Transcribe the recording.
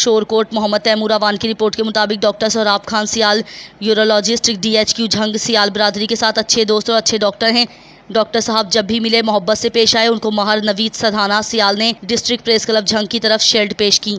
शोरकोट मोहम्मद तैमूर अवान की रिपोर्ट के मुताबिक doctor Saurab Khan Sial urologist DHQ Jhang Sial बरदरी के साथ अच्छे दोस्त और अच्छे डॉक्टर हैं डॉक्टर साहब जब भी मिले मोहब्बत से पेश आए उनको महर नवीद सधाना सियाल ने डिस्ट्रिक्ट प्रेस क्लब झंग की तरफ शेल्ड पेश की